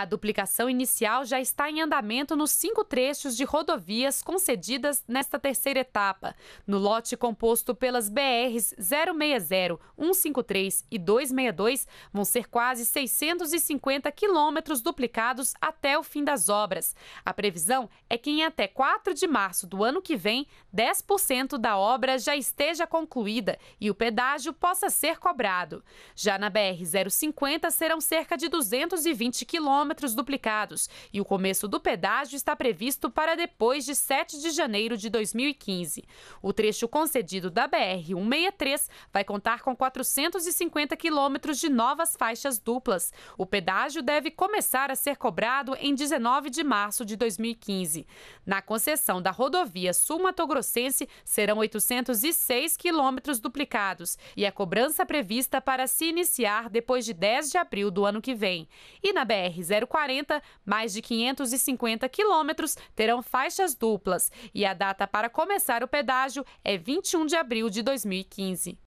A duplicação inicial já está em andamento nos cinco trechos de rodovias concedidas nesta terceira etapa, no lote composto pelas BRs 060, 153 e 262, vão ser quase 650 quilômetros duplicados até o fim das obras. A previsão é que em até 4 de março do ano que vem, 10% da obra já esteja concluída e o pedágio possa ser cobrado. Já na BR 050 serão cerca de 220 quilômetros quilômetros duplicados e o começo do pedágio está previsto para depois de 7 de janeiro de 2015. O trecho concedido da BR-163 vai contar com 450 quilômetros de novas faixas duplas. O pedágio deve começar a ser cobrado em 19 de março de 2015. Na concessão da rodovia sul grossense serão 806 quilômetros duplicados e a cobrança prevista para se iniciar depois de 10 de abril do ano que vem. E na BR-0 040, mais de 550 quilômetros terão faixas duplas e a data para começar o pedágio é 21 de abril de 2015.